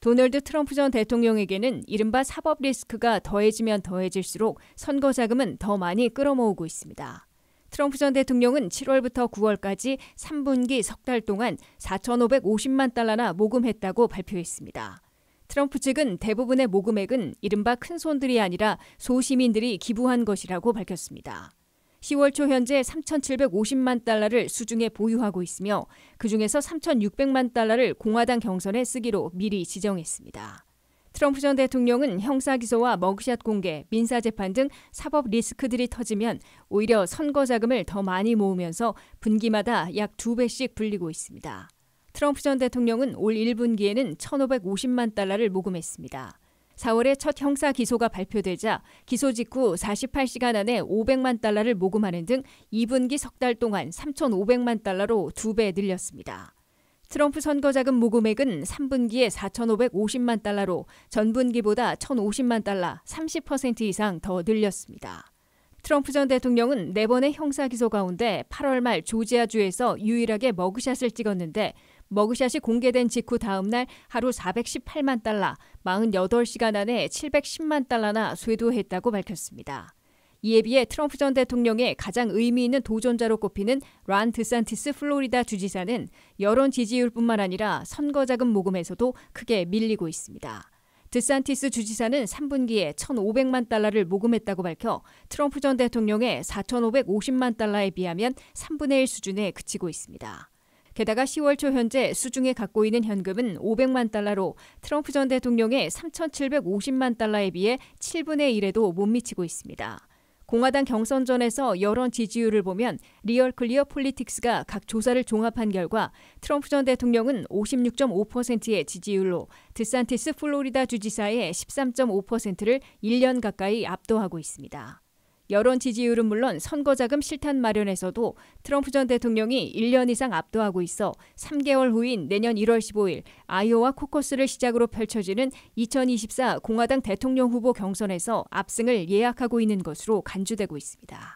도널드 트럼프 전 대통령에게는 이른바 사법 리스크가 더해지면 더해질수록 선거 자금은 더 많이 끌어모으고 있습니다. 트럼프 전 대통령은 7월부터 9월까지 3분기 석 달 동안 4,550만 달러나 모금했다고 발표했습니다. 트럼프 측은 대부분의 모금액은 이른바 큰손들이 아니라 소시민들이 기부한 것이라고 밝혔습니다. 10월 초 현재 3,750만 달러를 수중에 보유하고 있으며 그중에서 3,600만 달러를 공화당 경선에 쓰기로 미리 지정했습니다. 트럼프 전 대통령은 형사기소와 머그샷 공개, 민사재판 등 사법 리스크들이 터지면 오히려 선거 자금을 더 많이 모으면서 분기마다 약 두배씩 불리고 있습니다. 트럼프 전 대통령은 올 1분기에는 1,550만 달러를 모금했습니다. 4월에 첫 형사 기소가 발표되자 기소 직후 48시간 안에 500만 달러를 모금하는 등 2분기 석달 동안 3,500만 달러로 2배 늘렸습니다. 트럼프 선거 자금 모금액은 3분기에 4,550만 달러로 전분기보다 1,050만 달러 30% 이상 더 늘렸습니다. 트럼프 전 대통령은 네 번의 형사 기소 가운데 8월 말 조지아주에서 유일하게 머그샷을 찍었는데 머그샷이 공개된 직후 다음날 하루 418만 달러, 48시간 안에 710만 달러나 쇄도했다고 밝혔습니다. 이에 비해 트럼프 전 대통령의 가장 의미 있는 도전자로 꼽히는 란 드산티스 플로리다 주지사는 여론 지지율뿐만 아니라 선거 자금 모금에서도 크게 밀리고 있습니다. 드산티스 주지사는 3분기에 1,500만 달러를 모금했다고 밝혀 트럼프 전 대통령의 4,550만 달러에 비하면 3분의 1 수준에 그치고 있습니다. 게다가 10월 초 현재 수중에 갖고 있는 현금은 500만 달러로 트럼프 전 대통령의 3,750만 달러에 비해 7분의 1에도 못 미치고 있습니다. 공화당 경선전에서 여론 지지율을 보면 리얼 클리어 폴리틱스가 각 조사를 종합한 결과 트럼프 전 대통령은 56.5%의 지지율로 드산티스 플로리다 주지사의 13.5%를 1년 가까이 압도하고 있습니다. 여론 지지율은 물론 선거자금 실탄 마련에서도 트럼프 전 대통령이 1년 이상 압도하고 있어 3개월 후인 내년 1월 15일 아이오와 코커스를 시작으로 펼쳐지는 2024 공화당 대통령 후보 경선에서 압승을 예약하고 있는 것으로 간주되고 있습니다.